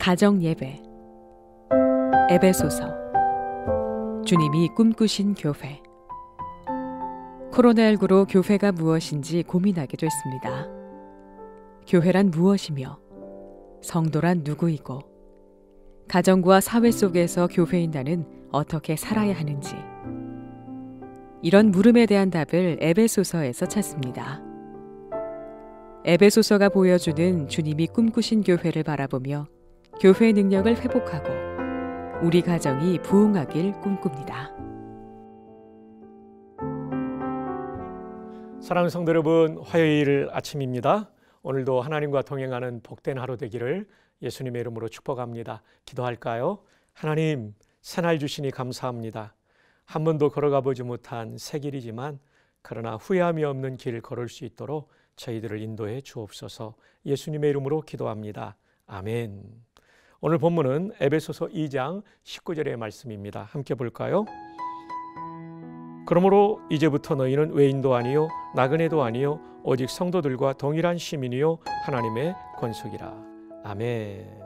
가정 예배 에베소서 주님이 꿈꾸신 교회 코로나19로 교회가 무엇인지 고민하게 됐습니다. 교회란 무엇이며 성도란 누구이고 가정과 사회 속에서 교회인단는 어떻게 살아야 하는지 이런 물음에 대한 답을 에베소서에서 찾습니다. 에베소서가 보여주는 주님이 꿈꾸신 교회를 바라보며 교회 능력을 회복하고 우리 가정이 부흥하길 꿈꿉니다. 사랑하는 성도 여러분, 화요일 아침입니다. 오늘도 하나님과 동행하는 복된 하루 되기를 예수님의 이름으로 축복합니다. 기도할까요? 하나님, 새날 주시니 감사합니다. 한 번도 걸어가 보지 못한 새 길이지만 그러나 후회함이 없는 길을 걸을 수 있도록 저희들을 인도해 주옵소서. 예수님의 이름으로 기도합니다. 아멘. 오늘 본문은 에베소서 2장 19절의 말씀입니다. 함께 볼까요? 그러므로 이제부터 너희는 외인도 아니요 나그네도 아니요 오직 성도들과 동일한 시민이요 하나님의 권속이라. 아멘.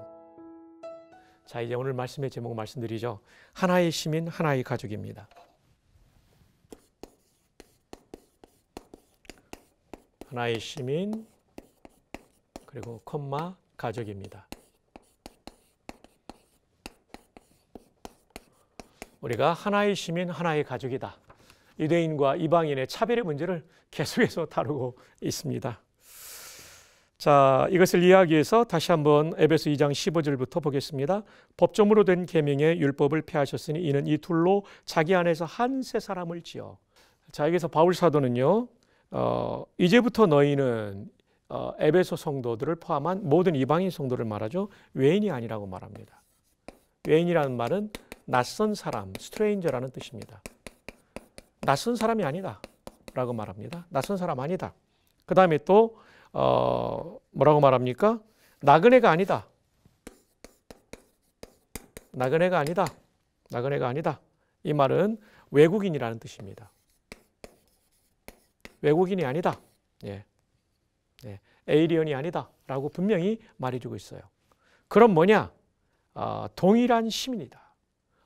자, 이제 오늘 말씀의 제목 말씀드리죠. 하나의 시민, 하나의 가족입니다. 하나의 시민 그리고 콤마 가족입니다. 우리가 하나의 시민, 하나의 가족이다. 유대인과 이방인의 차별의 문제를 계속해서 다루고 있습니다. 자, 이것을 이해기해서 다시 한번 에베소 2장 15절부터 보겠습니다. 법점으로 된 계명의 율법을 폐하셨으니 이는 이 둘로 자기 안에서 한 세 사람을 지어. 자, 여기서 바울 사도는요. 어, 이제부터 너희는 어, 에베소 성도들을 포함한 모든 이방인 성도를 말하죠. 외인이 아니라고 말합니다. 외인이라는 말은 낯선 사람, 스트레인저라는 뜻입니다. 낯선 사람이 아니다. 라고 말합니다. 낯선 사람 아니다. 그 다음에 또, 어, 뭐라고 말합니까? 나그네가 아니다. 나그네가 아니다. 나그네가 아니다. 이 말은 외국인이라는 뜻입니다. 외국인이 아니다. 예. 예. 에이리언이 아니다. 라고 분명히 말해주고 있어요. 그럼 뭐냐? 어, 동일한 시민이다.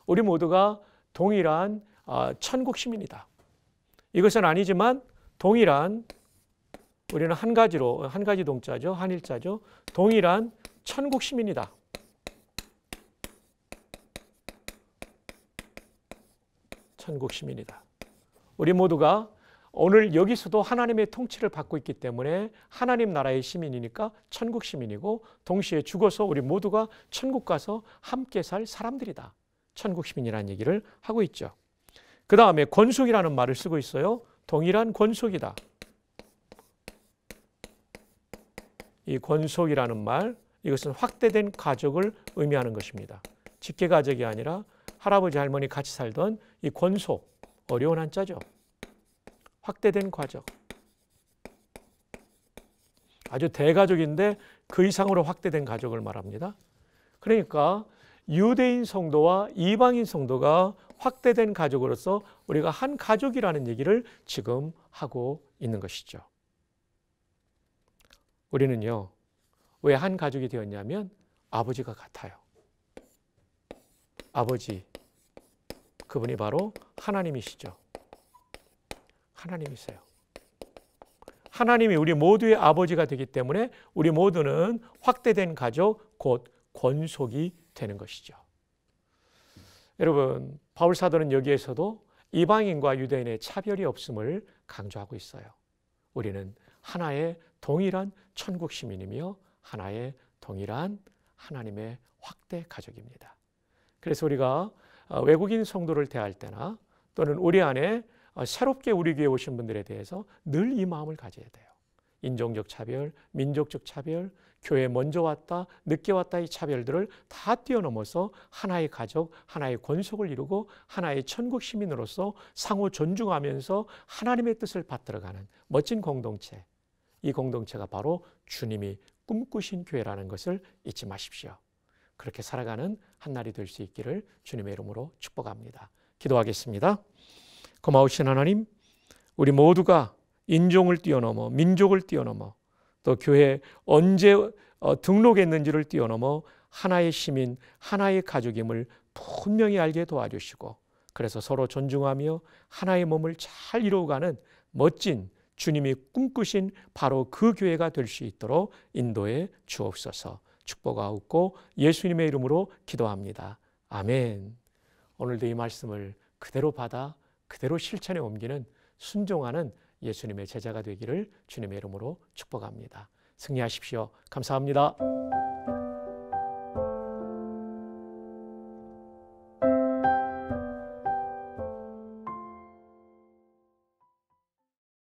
우리 모두가 동일한 아, 천국 시민이다. 이것은 아니지만 동일한 우리는 한 가지로 한 가지 동자죠. 한일자죠. 동일한 천국 시민이다. 천국 시민이다. 우리 모두가 오늘 여기서도 하나님의 통치를 받고 있기 때문에 하나님 나라의 시민이니까 천국 시민이고 동시에 죽어서 우리 모두가 천국 가서 함께 살 사람들이다. 천국 시민이라는 얘기를 하고 있죠. 그 다음에 권속이라는 말을 쓰고 있어요. 동일한 권속이다. 이 권속이라는 말, 이것은 확대된 가족을 의미하는 것입니다. 직계 가족이 아니라 할아버지 할머니 같이 살던 이 권속, 어려운 한자죠. 확대된 가족. 아주 대가족인데 그 이상으로 확대된 가족을 말합니다. 그러니까 유대인 성도와 이방인 성도가 확대된 가족으로서 우리가 한 가족이라는 얘기를 지금 하고 있는 것이죠. 우리는요, 왜 한 가족이 되었냐면 아버지가 같아요. 아버지, 그분이 바로 하나님이시죠. 하나님이세요. 하나님이 우리 모두의 아버지가 되기 때문에 우리 모두는 확대된 가족, 곧 권속이 되는 것이죠. 여러분, 바울 사도는 여기에서도 이방인과 유대인의 차별이 없음을 강조하고 있어요. 우리는 하나의 동일한 천국 시민이며 하나의 동일한 하나님의 확대 가족입니다. 그래서 우리가 어, 외국인 성도를 대할 때나 또는 우리 안에 어, 새롭게 우리 교회에 오신 분들에 대해서 늘 이 마음을 가져야 돼요. 인종적 차별, 민족적 차별, 교회 먼저 왔다, 늦게 왔다 의 차별들을 다 뛰어넘어서 하나의 가족, 하나의 권속을 이루고 하나의 천국 시민으로서 상호 존중하면서 하나님의 뜻을 받들어가는 멋진 공동체. 이 공동체가 바로 주님이 꿈꾸신 교회라는 것을 잊지 마십시오. 그렇게 살아가는 한 날이 될 수 있기를 주님의 이름으로 축복합니다. 기도하겠습니다. 고마우신 하나님, 우리 모두가 인종을 뛰어넘어 민족을 뛰어넘어 또 교회 언제 어, 등록했는지를 뛰어넘어 하나의 시민, 하나의 가족임을 분명히 알게 도와주시고 그래서 서로 존중하며 하나의 몸을 잘 이루어가는 멋진 주님이 꿈꾸신 바로 그 교회가 될 수 있도록 인도에 주옵소서 축복하옵고 예수님의 이름으로 기도합니다. 아멘. 오늘도 이 말씀을 그대로 받아 그대로 실천에 옮기는 순종하는 예수님의 제자가 되기를 주님의 이름으로 축복합니다. 승리하십시오. 감사합니다.